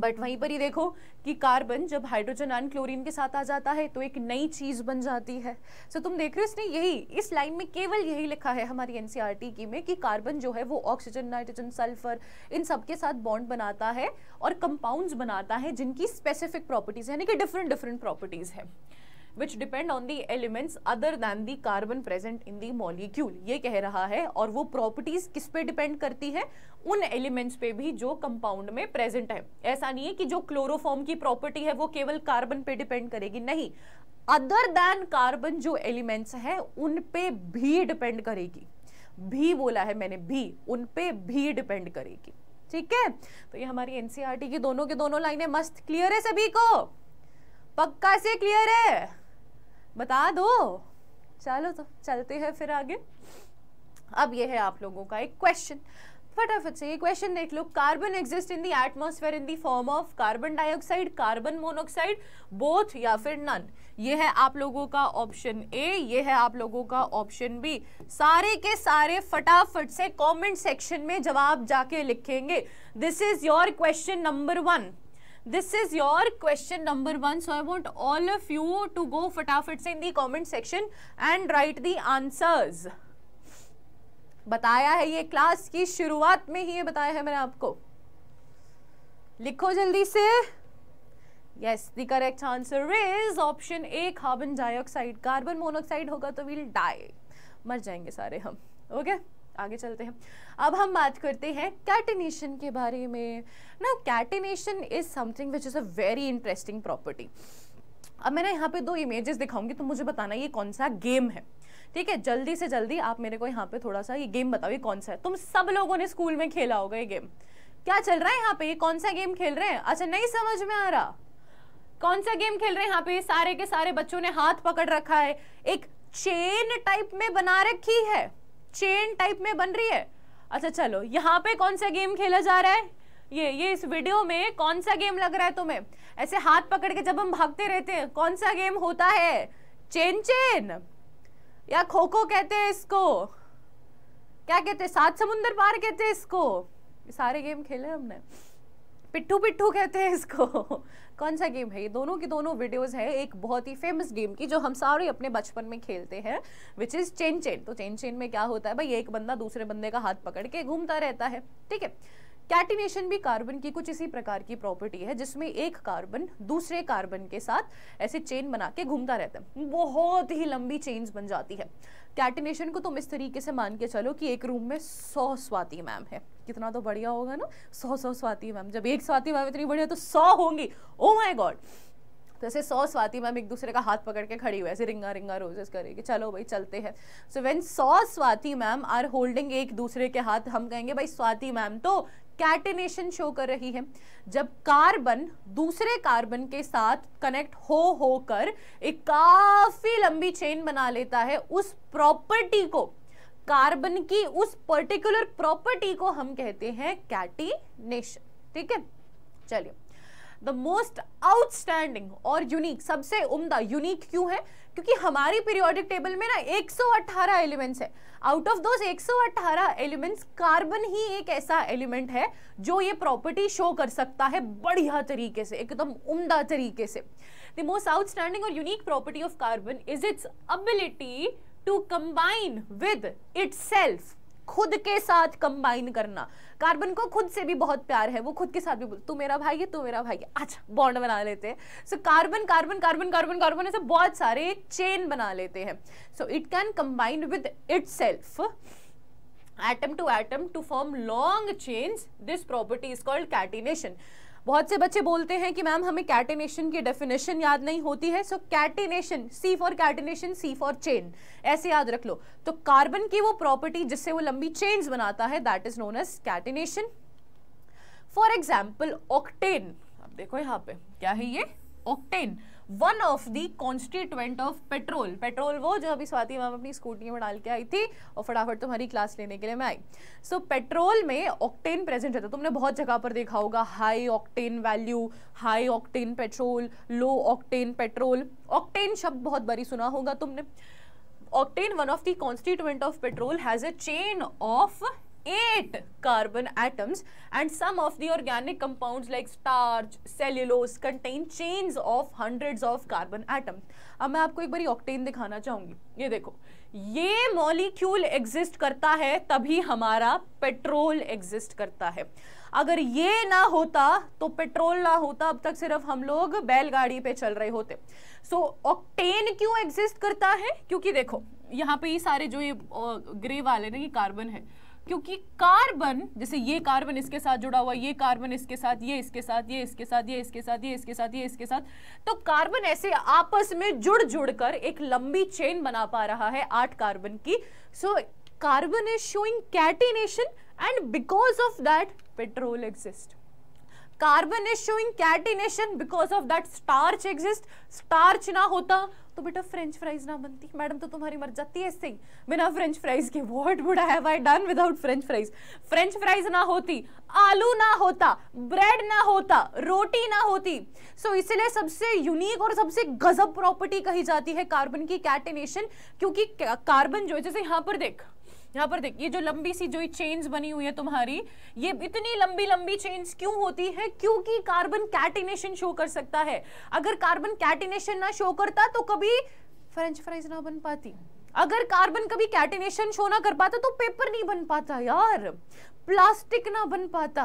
बट वहीं पर ही देखो कि कार्बन जब हाइड्रोजन एंड क्लोरीन के साथ आ जाता है तो एक नई चीज़ बन जाती है सो so, तुम देख रहे हो इसने यही इस लाइन में केवल यही लिखा है हमारी एन e की में कि कार्बन जो है वो ऑक्सीजन नाइट्रोजन सल्फर इन सब के साथ बॉन्ड बनाता है और कंपाउंड्स बनाता है जिनकी स्पेसिफिक प्रॉपर्टीज़ यानी कि डिफरेंट डिफरेंट प्रॉपर्टीज़ है which depend on the elements other than the carbon present in the molecule ये कह रहा है और वो properties किस पे depend करती है उन elements पे भी जो compound में present है ऐसा नहीं है कि जो chloroform की property है वो केवल carbon पे depend करेगी नहीं अदर देन कार्बन जो एलिमेंट्स हैं उन पे भी डिपेंड करेगी भी बोला है मैंने भी उन पे भी डिपेंड करेगी ठीक है तो ये हमारी एनसीईआरटी की दोनों के दोनों लाइनें मस्त क्लियर है सभी को पक्का से क्लियर है बता दो चलो तो चलते हैं फिर आगे अब ये है आप लोगों का एक क्वेश्चन फटाफट से ये क्वेश्चन देख लो carbon exist in the atmosphere in the form of carbon dioxide carbon monoxide both या फिर नन ये है आप लोगों का ऑप्शन ए ये है आप लोगों का ऑप्शन बी सारे के सारे फटाफट से कमेंट सेक्शन में जवाब जाके लिखेंगे this is your question number one this is your question number one so I want all of you to go फटाफट से in the comment section and write the answers बताया है ये क्लास की शुरुआत में ही ये बताया है मैंने आपको लिखो जल्दी से yes the correct answer is option A carbon dioxide carbon monoxide होगा तो वील डाई मर जाएंगे सारे हम ओके okay? आगे चलते हैं अब हम बात करते हैं कैटिनेशन के बारे में ना catenation is something which is a very interesting property अब मैंने यहाँ पे दो इमेजेस दिखाऊंगी तो मुझे बताना ये कौन सा गेम है ठीक है जल्दी से जल्दी आप मेरे को यहाँ पे थोड़ा सा ये गेम बताओ ये कौन सा है तुम सब लोगों ने स्कूल में खेला होगा ये गेम क्या चल रहा है यहाँ पे ये कौन सा गेम खेल रहे हैं अच्छा नहीं समझ में आ रहा कौन सा गेम खेल रहे हैं यहाँ पे सारे के सारे बच्चों ने हाथ पकड़ रखा है एक चेन टाइप में बना रखी है चेन टाइप में बन रही है अच्छा चलो यहाँ पे कौन सा गेम खेला जा रहा है ये ये इस वीडियो में कौन सा गेम लग रहा है तुम्हें ऐसे हाथ पकड़ के जब हम भागते रहते हैं कौन सा गेम होता है चेन चेन या खो खो कहते हैं इसको क्या कहते हैं सात समुंदर पार कहते हैं इसको सारे गेम खेले हमने पिट्ठू पिट्ठू कहते हैं इसको <laughs> कौन सा गेम है ये दोनों की दोनों वीडियोस है एक बहुत ही फेमस गेम की जो हम सारे अपने बचपन में खेलते हैं विच इज़ चेन चेन तो चेन चेन में क्या होता है भाई एक बंदा दूसरे बंदे का हाथ पकड़ के घूमता रहता है ठीक है कैटिनेशन भी कार्बन की कुछ इसी प्रकार की प्रॉपर्टी है जिसमें एक कार्बन दूसरे कार्बन के साथ ऐसे चेन बना के घूमता रहता है बहुत ही लंबी चेन्स बन जाती है कैटिनेशन को तुम इस तरीके से मान के चलो कि एक रूम में सौ स्वाति मैम है कितना तो बढ़िया होगा ना सौ सौ स्वाति मैम जब एक स्वाति मैम इतनी बढ़िया तो सौ होंगी ओ माई गॉड जैसे सौ स्वाति मैम एक दूसरे का हाथ पकड़ के खड़ी हुई ऐसे रिंगा रिंगा रोजेस करेगी चलो भाई चलते हैं सो वेन सौ स्वाति मैम आर होल्डिंग एक दूसरे के हाथ हम कहेंगे भाई स्वाति मैम तो कैटिनेशन शो कर रही है जब कार्बन दूसरे कार्बन के साथ कनेक्ट हो हो कर एक काफ़ी लंबी चेन बना लेता है उस प्रॉपर्टी को कार्बन की उस पर्टिकुलर प्रॉपर्टी को हम कहते हैं कैटिनेशन ठीक है चलिए द मोस्ट आउटस्टैंडिंग और यूनिक सबसे उम्दा यूनिक क्यों है क्योंकि हमारी पीरियोडिक टेबल में ना 118 एलिमेंट्स है out of those 118 elements carbon ही एक ऐसा एलिमेंट है जो ये प्रॉपर्टी शो कर सकता है बढ़िया तरीके से एकदम उम्दा तरीके से द मोस्ट आउटस्टैंडिंग और unique property of carbon is its ability to combine with its खुद के साथ कंबाइन करना कार्बन को खुद से भी बहुत प्यार है वो खुद के साथ भी बोल तू मेरा भाई है तू मेरा भाई है अच्छा बॉन्ड बना लेते हैं so carbon carbon carbon carbon carbon ऐसे बहुत सारे चेन बना लेते हैं so it can combine with itself atom to atom to form long chains this property is called catenation बहुत से बच्चे बोलते हैं कि मैम हमें कैटेनेशन की डेफिनेशन याद नहीं होती है so catenation C for catenation C for chain ऐसे याद रख लो तो कार्बन की वो प्रॉपर्टी जिससे वो लंबी चेन्स बनाता है that is known as catenation for example octane अब देखो यहाँ पे क्या है ये octane one of the constituent of petrol petrol वो जो अभी स्वाति मैम अपनी स्कूटी में डाल के आई थी और फटाफट तुम्हारी क्लास लेने के लिए मैं आई सो so, पेट्रोल में ऑक्टेन प्रेजेंट रहता है तुमने बहुत जगह पर देखा होगा high octane value high octane petrol low octane petrol octane शब्द बहुत बड़ी सुना होगा तुमने octane one of the constituent of petrol has a chain of eight carbon atoms and some of the organic compounds like starch cellulose contain chains of hundreds of carbon atom अब मैं आपको एक बार ऑक्टेन दिखाना चाहूंगी ये देखो ये molecule exist करता है तभी हमारा पेट्रोल एग्जिस्ट करता है अगर ये ना होता तो पेट्रोल ना होता अब तक सिर्फ हम लोग बैलगाड़ी पे चल रहे होते सो so, ऑक्टेन क्यों एग्जिस्ट करता है क्योंकि देखो यहाँ पे ये सारे जो ये ग्रे वाले ना ये कार्बन है क्योंकि कार्बन जैसे ये कार्बन इसके साथ जुड़ा हुआ ये कार्बन इसके साथ ये इसके साथ ये इसके साथ ये इसके साथ ये इसके साथ ये इसके साथ तो कार्बन ऐसे आपस में जुड़ जुड़ कर एक लंबी चेन बना पा रहा है आठ कार्बन की so carbon is showing catenation and because of that petrol exist carbon is showing catenation because of that starch exist starch ना होता तो बेटा फ्रेंच फ्राइज ना बनती मैडम तो तुम्हारी मर जाती है इससे ही बिना फ्रेंच फ्राइज के what would have I done without French fries French fries ना होती आलू ना होता ब्रेड ना होता रोटी ना होती सो so, इसलिए सबसे यूनिक और सबसे गजब प्रॉपर्टी कही जाती है कार्बन की कैटेनेशन क्योंकि कार्बन जो है जैसे यहां पर देख यहाँ पर देख ये जो लंबी सी जो चेन्स बनी हुई है तुम्हारी ये इतनी लंबी लंबी चेन्स क्यों होती है क्योंकि कार्बन कैटिनेशन शो कर सकता है अगर कार्बन कैटिनेशन ना शो करता तो कभी फ्रेंच फ्राइज ना बन पाती अगर कार्बन कभी कैटिनेशन शो ना कर पाता तो पेपर नहीं बन पाता यार प्लास्टिक ना बन पाता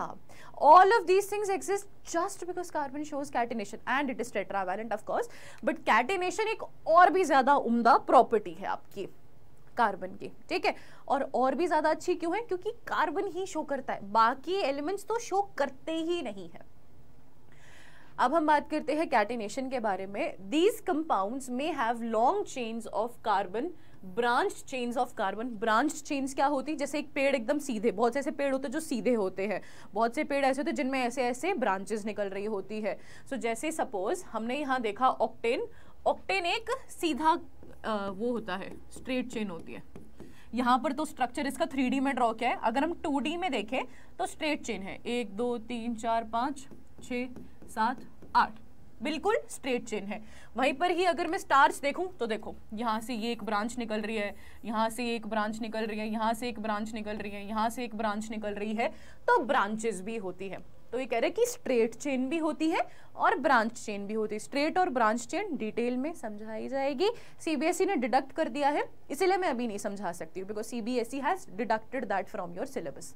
all of these things exist just because carbon shows catenation and it is tetravalent of course but catenation एक और भी ज्यादा उमदा प्रॉपर्टी है आपकी कार्बन के ठीक है और और भी ज़्यादा अच्छी क्यों है क्योंकि कार्बन ही शो करता है बाकी एलिमेंट्स तो शो करते ही नहीं है अब हम बात करते हैं कैटिनेशन के बारे में these compounds may have long chains of carbon branch chains of carbon branch chains क्या होती है जैसे एक पेड़ एकदम सीधे बहुत से ऐसे पेड़ होते हैं जो सीधे होते हैं बहुत से पेड़ ऐसे होते हैं जिनमें ऐसे ऐसे ब्रांचेस निकल रही होती है सो so, जैसे सपोज हमने यहाँ देखा ऑक्टेन ऑक्टेन एक सीधा वो होता है स्ट्रेट चेन होती है यहाँ पर तो स्ट्रक्चर इसका थ्री में ड्रॉ किया है अगर हम टू में देखें तो स्ट्रेट चेन है एक दो तीन चार पाँच छ सात आठ बिल्कुल स्ट्रेट चेन है वहीं पर ही अगर मैं स्टार्स देखूं तो देखो यहाँ से ये एक ब्रांच निकल रही है यहाँ से एक ब्रांच निकल रही है यहाँ से एक ब्रांच निकल रही है यहाँ से एक ब्रांच निकल रही है तो ब्रांचेस भी होती है तो ये कह रहे हैं कि स्ट्रेट चेन भी होती है और ब्रांच चेन भी होती है स्ट्रेट और ब्रांच चेन डिटेल में समझाई जाएगी सीबीएसई e ने डिडक्ट कर दिया है इसीलिए मैं अभी नहीं समझा सकती हूँ because CBSE has deducted that from your syllabus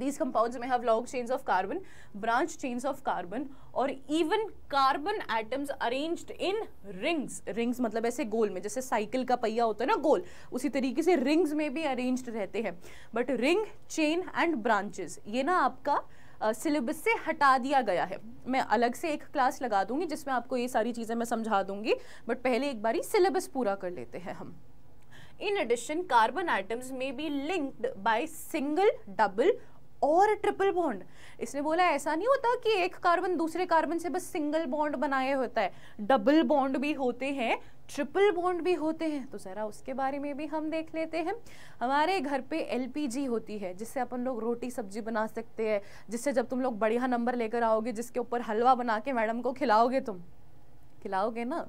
these compounds में have long chains of carbon branch chains of carbon और even carbon atoms arranged in rings rings मतलब ऐसे गोल में जैसे साइकिल का पहिया होता है ना गोल उसी तरीके से रिंग्स में भी arranged रहते हैं but ring chain and branches ये ना आपका सिलेबस से हटा दिया गया है मैं अलग से एक क्लास लगा दूंगी जिसमें आपको ये सारी चीज़ें मैं समझा दूंगी बट पहले एक बारी सिलेबस पूरा कर लेते हैं हम इन एडिशन कार्बन आइटम्स में be linked by single double और ट्रिपल बॉन्ड इसने बोला ऐसा नहीं होता कि एक कार्बन दूसरे कार्बन से बस सिंगल बॉन्ड बनाए होता है डबल बॉन्ड भी होते हैं ट्रिपल बॉन्ड भी होते हैं तो ज़रा उसके बारे में भी हम देख लेते हैं हमारे घर पे एलपीजी होती है जिससे अपन लोग रोटी सब्जी बना सकते हैं जिससे जब तुम लोग बढ़िया नंबर लेकर आओगे जिसके ऊपर हलवा बना के मैडम को खिलाओगे तुम खिलाओगे ना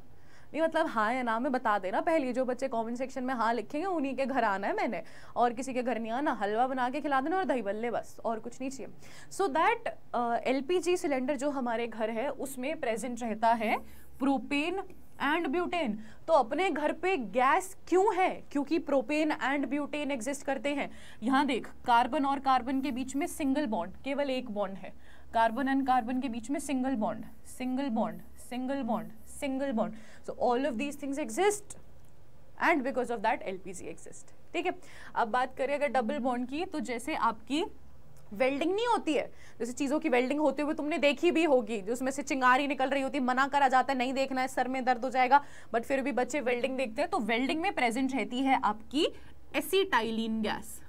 नहीं मतलब हाँ या ना मैं बता देना पहले जो बच्चे कमेंट सेक्शन में हाँ लिखेंगे उन्हीं के घर आना है मैंने और किसी के घर नहीं आना हलवा बना के खिला देना और दही बल्ले बस और कुछ नहीं चाहिए सो दैट एल सिलेंडर जो हमारे घर है उसमें प्रेजेंट रहता है प्रोपेन एंड ब्यूटेन तो अपने घर पे गैस क्यों है क्योंकि प्रोपेन एंड ब्यूटेन एग्जिस्ट करते हैं यहाँ देख कार्बन और कार्बन के बीच में सिंगल बॉन्ड केवल एक बॉन्ड है कार्बन एंड कार्बन के बीच में single bond single bond single bond single bond so all of these things exist and because of that L exist ठीक है अब बात करें अगर डबल बॉन्ड की तो जैसे आपकी वेल्डिंग नहीं होती है जैसे चीज़ों की वेल्डिंग होते हुए तुमने देखी भी होगी जो उसमें से चिंगारी निकल रही होती है मना करा जाता है नहीं देखना है सर में दर्द हो जाएगा बट फिर भी बच्चे वेल्डिंग देखते हैं तो वेल्डिंग में प्रेजेंट रहती है आपकी एसीटाइलिन गैस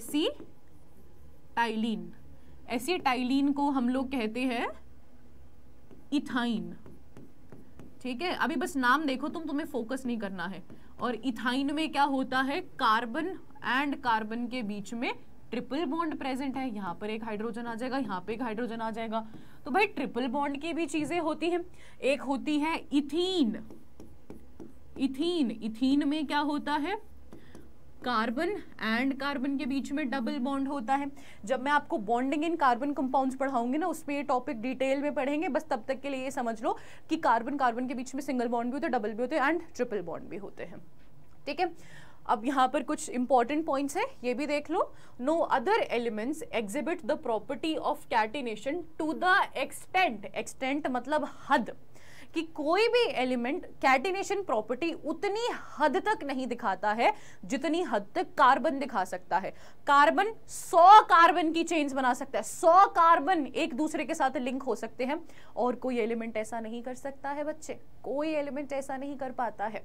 एसीटाइलिन एसीटाइलिन को हम लोग कहते हैं इथाइन ठीक है अभी बस नाम देखो तुम तुम्हें फोकस नहीं करना है और इथाइन में क्या होता है कार्बन एंड कार्बन के बीच में ट्रिपल बॉन्ड प्रेजेंट है यहाँ पर एक हाइड्रोजन आ जाएगा यहाँ पे एक हाइड्रोजन आ जाएगा तो भाई ट्रिपल बॉन्ड की भी चीज़ें होती हैं एक होती है इथीन इथीन इथीन में क्या होता है कार्बन एंड कार्बन के बीच में डबल बॉन्ड होता है जब मैं आपको बॉन्डिंग इन कार्बन कंपाउंड्स पढ़ाऊंगी ना उसमें ये टॉपिक डिटेल में पढ़ेंगे बस तब तक के लिए ये समझ लो कि कार्बन कार्बन के बीच में सिंगल बॉन्ड भी होते हैं डबल भी होते हैं एंड ट्रिपल बॉन्ड भी होते हैं ठीक है अब यहाँ पर कुछ इंपॉर्टेंट पॉइंट्स हैं ये भी देख लो no other elements exhibit the property of catenation to the extent extent मतलब हद कि कोई भी एलिमेंट कैटिनेशन प्रॉपर्टी उतनी हद तक नहीं दिखाता है जितनी हद तक कार्बन दिखा सकता है कार्बन 100 कार्बन की चेन्स बना सकता है 100 कार्बन एक दूसरे के साथ लिंक हो सकते हैं और कोई एलिमेंट ऐसा नहीं कर सकता है बच्चे कोई एलिमेंट ऐसा नहीं कर पाता है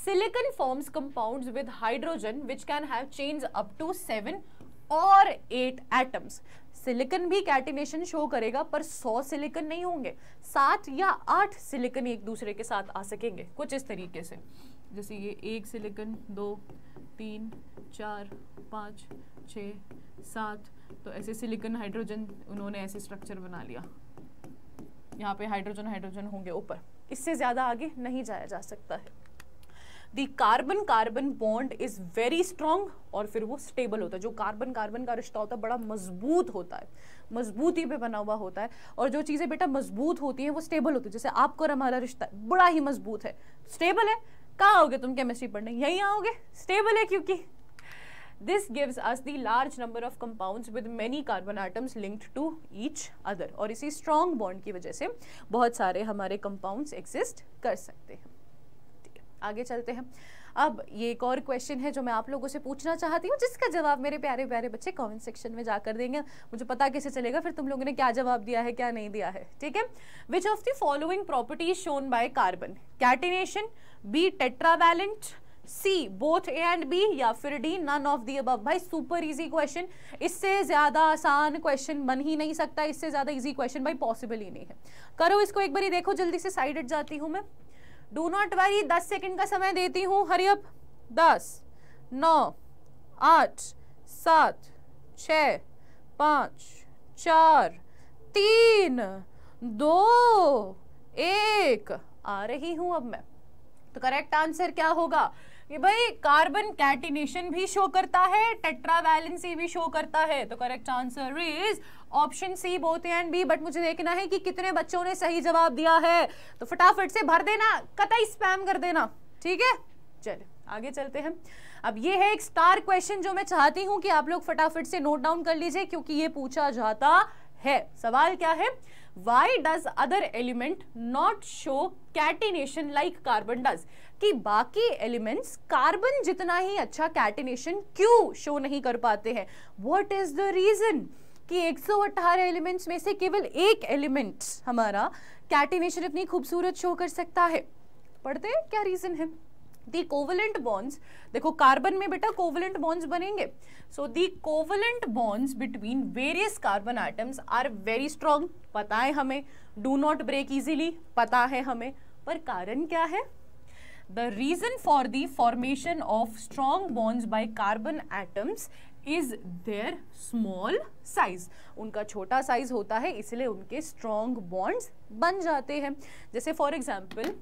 silicon forms compounds with hydrogen which can have chains up to 7 और एट एटम्स सिलिकन भी कैटिनेशन शो करेगा पर सौ सिलिकन नहीं होंगे सात या आठ सिलिकन एक दूसरे के साथ आ सकेंगे कुछ इस तरीके से जैसे ये एक सिलिकन दो तीन चार पाँच छ सात तो ऐसे सिलिकन हाइड्रोजन उन्होंने ऐसे स्ट्रक्चर बना लिया यहाँ पे हाइड्रोजन हाइड्रोजन होंगे ऊपर इससे ज़्यादा आगे नहीं जाया जा सकता है the carbon carbon bond is very strong और फिर वो स्टेबल होता है जो कार्बन कार्बन का रिश्ता होता है बड़ा मजबूत होता है मजबूती पे बना हुआ होता है और जो चीज़ें बेटा मजबूत होती हैं वो स्टेबल होती है जैसे आपको और हमारा रिश्ता बड़ा ही मजबूत है स्टेबल है कहाँ आओगे तुम केमिस्ट्री पढ़ने यहीं आओगे स्टेबल है क्योंकि this gives us the large number of compound with many carbon items linked to each other और इसी strong बॉन्ड की वजह से बहुत सारे हमारे कंपाउंड्स एग्जिस्ट कर सकते हैं आगे चलते हैं अब ये एक और क्वेश्चन है जो मैं आप लोगों से पूछना चाहती हूँ जिसका जवाब मेरे प्यारे प्यारे बच्चे कमेंट सेक्शन में जाकर देंगे मुझे पता कैसे चलेगा फिर तुम लोगों ने क्या जवाब दिया है क्या नहीं दिया है ठीक है which of the following properties shown by carbon catenation B tetravalent C both A and B या फिर D none of the above भाई सुपर इजी क्वेश्चन इससे ज़्यादा आसान क्वेश्चन बन ही नहीं सकता इससे ज़्यादा इजी क्वेश्चन भाई पॉसिबल ही नहीं है करो इसको एक बार देखो जल्दी से साइड हट जाती हूँ मैं डू नॉट वरी दस सेकेंड का समय देती हूँ हरिअप दस नौ आठ सात छ पाँच चार तीन दो एक आ रही हूँ अब मैं तो करेक्ट आंसर क्या होगा कि भाई कार्बन कैटिनेशन भी शो करता है टेट्रावैलेंसी भी शो करता है तो correct answer is option C both and B but मुझे देखना है कि कितने बच्चों ने सही जवाब दिया है तो फटाफट से भर देना कतई स्पैम कर देना ठीक है चल आगे चलते हैं अब ये है एक स्टार क्वेश्चन जो मैं चाहती हूँ कि आप लोग फटाफट से नोट डाउन कर लीजिए क्योंकि ये पूछा जाता है सवाल क्या है why does other element not show catenation like carbon does कि बाकी एलिमेंट्स कार्बन जितना ही अच्छा कैटिनेशन क्यों शो नहीं कर पाते हैं वट इज द रीजन कि 118 एलिमेंट्स में से केवल एक एलिमेंट हमारा कैटिनेशन इतनी खूबसूरत शो कर सकता है पढ़ते हैं क्या रीजन है दी कोवलेंट बॉन्ड्स देखो कार्बन में बेटा कोवलेंट बॉन्ड्स बनेंगे so the covalent bonds between various carbon items are very strong पता है हमें डू नॉट ब्रेक इजीली पता है हमें पर कारण क्या है the reason for the formation of strong bonds by carbon atoms is their small size उनका छोटा साइज होता है इसलिए उनके स्ट्रॉन्ग बॉन्ड्स बन जाते हैं जैसे फॉर एग्जाम्पल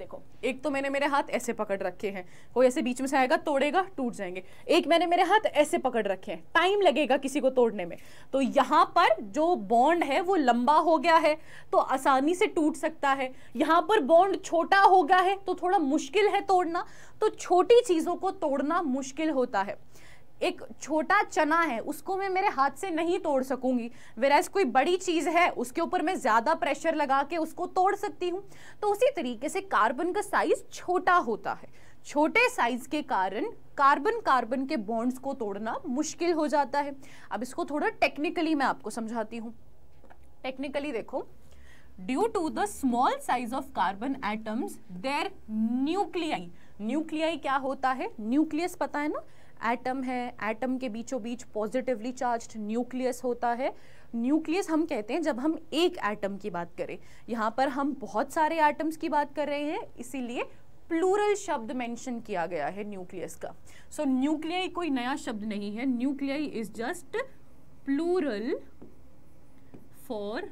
देखो एक तो मैंने मेरे हाथ ऐसे पकड़ रखे हैं कोई ऐसे बीच में से आएगा तोड़ेगा टूट जाएंगे एक मैंने मेरे हाथ ऐसे पकड़ रखे हैं टाइम लगेगा किसी को तोड़ने में तो यहाँ पर जो बॉन्ड है वो लंबा हो गया है तो आसानी से टूट सकता है यहाँ पर बॉन्ड छोटा हो गया है तो थोड़ा मुश्किल है तोड़ना तो छोटी चीज़ों को तोड़ना मुश्किल होता है एक छोटा चना है उसको मैं मेरे हाथ से नहीं तोड़ सकूंगी वेराज कोई बड़ी चीज़ है उसके ऊपर मैं ज़्यादा प्रेशर लगा के उसको तोड़ सकती हूँ तो उसी तरीके से कार्बन का साइज छोटा होता है छोटे साइज के कारण कार्बन कार्बन के बॉन्ड्स को तोड़ना मुश्किल हो जाता है अब इसको थोड़ा टेक्निकली मैं आपको समझाती हूँ टेक्निकली देखो due to the small size of carbon atoms their nuclei nuclei क्या होता है न्यूक्लियस पता है ना एटम है एटम के बीचों बीच पॉजिटिवली चार्ज्ड न्यूक्लियस होता है न्यूक्लियस हम कहते हैं जब हम एक एटम की बात करें यहाँ पर हम बहुत सारे एटम्स की बात कर रहे हैं इसीलिए प्लूरल शब्द मेंशन किया गया है न्यूक्लियस का सो so, न्यूक्लियाई कोई नया शब्द नहीं है nuclei is just plural for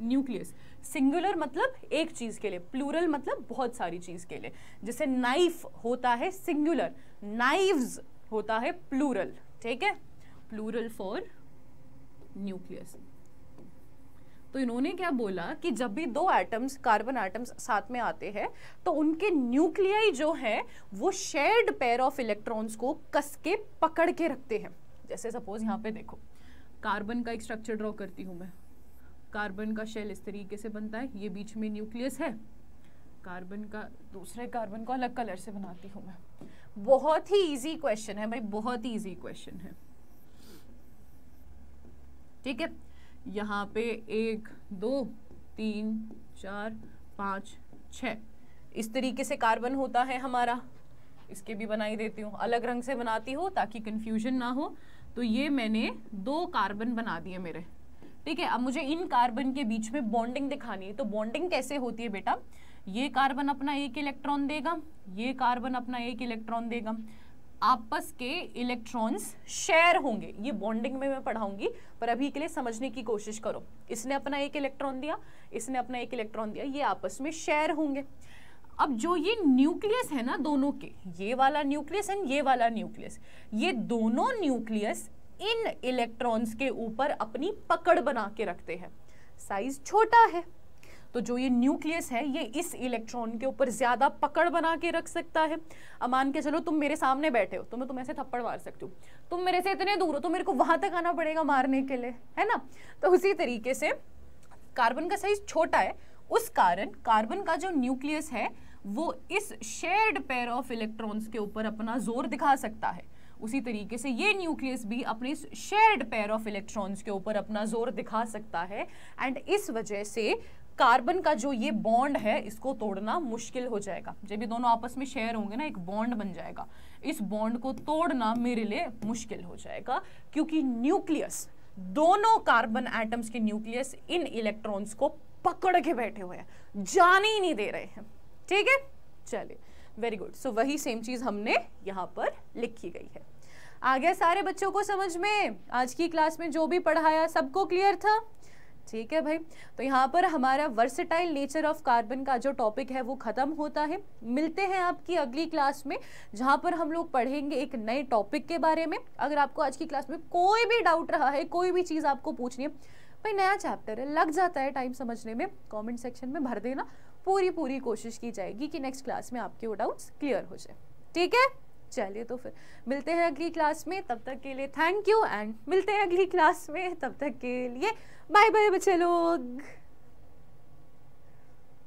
nucleus singular मतलब एक चीज़ के लिए प्लूरल मतलब बहुत सारी चीज़ के लिए जैसे नाइफ होता है सिंगुलर नाइव्स होता है प्लूरल ठीक है प्लूरल फॉर न्यूक्लियस तो इन्होंने क्या बोला कि जब भी दो एटम्स कार्बन एटम्स साथ में आते हैं तो उनके न्यूक्लियाई जो हैं वो शेयर्ड पेयर ऑफ इलेक्ट्रॉन्स को कस के पकड़ के रखते हैं जैसे सपोज यहाँ पे देखो कार्बन का एक स्ट्रक्चर ड्रॉ करती हूँ मैं कार्बन का शेल इस तरीके से बनता है ये बीच में न्यूक्लियस है कार्बन का दूसरे कार्बन को अलग कलर से बनाती हूँ मैं बहुत ही इजी क्वेश्चन है भाई बहुत ही इजी क्वेश्चन है ठीक है यहाँ पे एक दो तीन चार पांच छ इस तरीके से कार्बन होता है हमारा इसके भी बनाई देती हूँ अलग रंग से बनाती हूँ ताकि कंफ्यूजन ना हो तो ये मैंने दो कार्बन बना दिए मेरे ठीक है अब मुझे इन कार्बन के बीच में बॉन्डिंग दिखानी है तो बॉन्डिंग कैसे होती है बेटा ये कार्बन अपना एक इलेक्ट्रॉन देगा ये कार्बन अपना एक इलेक्ट्रॉन देगा आपस के इलेक्ट्रॉन्स शेयर होंगे ये बॉन्डिंग में मैं पढ़ाऊंगी पर अभी के लिए समझने की कोशिश करो इसने अपना एक इलेक्ट्रॉन दिया इसने अपना एक इलेक्ट्रॉन दिया ये आपस में शेयर होंगे अब जो ये न्यूक्लियस है ना दोनों के ये वाला न्यूक्लियस एंड ये वाला न्यूक्लियस ये दोनों न्यूक्लियस इन इलेक्ट्रॉन्स के ऊपर अपनी पकड़ बना के रखते हैं साइज छोटा है तो जो ये न्यूक्लियस है ये इस इलेक्ट्रॉन के ऊपर ज़्यादा पकड़ बना के रख सकता है अब मान के चलो तुम मेरे सामने बैठे हो तो मैं तुम्हें से थप्पड़ मार सकती हूँ तुम मेरे से इतने दूर हो तो मेरे को वहां तक आना पड़ेगा मारने के लिए है ना तो उसी तरीके से कार्बन का साइज छोटा है उस कारण कार्बन का जो न्यूक्लियस है वो इस शेयर्ड पेयर ऑफ इलेक्ट्रॉन्स के ऊपर अपना जोर दिखा सकता है उसी तरीके से ये न्यूक्लियस भी अपने शेयर्ड पेयर ऑफ इलेक्ट्रॉन्स के ऊपर अपना जोर दिखा सकता है एंड इस वजह से कार्बन का जो ये बॉन्ड है इसको तोड़ना मुश्किल हो जाएगा जब ये दोनों आपस में शेयर होंगे ना एक बॉन्ड बन जाएगा इस बॉन्ड को तोड़ना मेरे लिए मुश्किल हो जाएगा क्योंकि न्यूक्लियस दोनों कार्बन एटम्स के न्यूक्लियस इन इलेक्ट्रॉन्स को पकड़ के बैठे हुए हैं जाने ही नहीं दे रहे हैं ठीक है चलिए वेरी गुड सो वही सेम चीज हमने यहाँ पर लिखी गई है आ गया सारे बच्चों को समझ में आज की क्लास में जो भी पढ़ाया सबको क्लियर था ठीक है भाई तो यहाँ पर हमारा वर्सेटाइल नेचर ऑफ कार्बन का जो टॉपिक है वो ख़त्म होता है मिलते हैं आपकी अगली क्लास में जहाँ पर हम लोग पढ़ेंगे एक नए टॉपिक के बारे में अगर आपको आज की क्लास में कोई भी डाउट रहा है कोई भी चीज़ आपको पूछनी है भाई नया चैप्टर है लग जाता है टाइम समझने में कॉमेंट सेक्शन में भर देना पूरी पूरी कोशिश की जाएगी कि नेक्स्ट क्लास में आपके वो डाउट्स क्लियर हो जाए ठीक है चलिए तो फिर मिलते हैं अगली क्लास में तब तक के लिए थैंक यू एंड मिलते हैं अगली क्लास में तब तक के लिए बाय बाय बच्चे लोग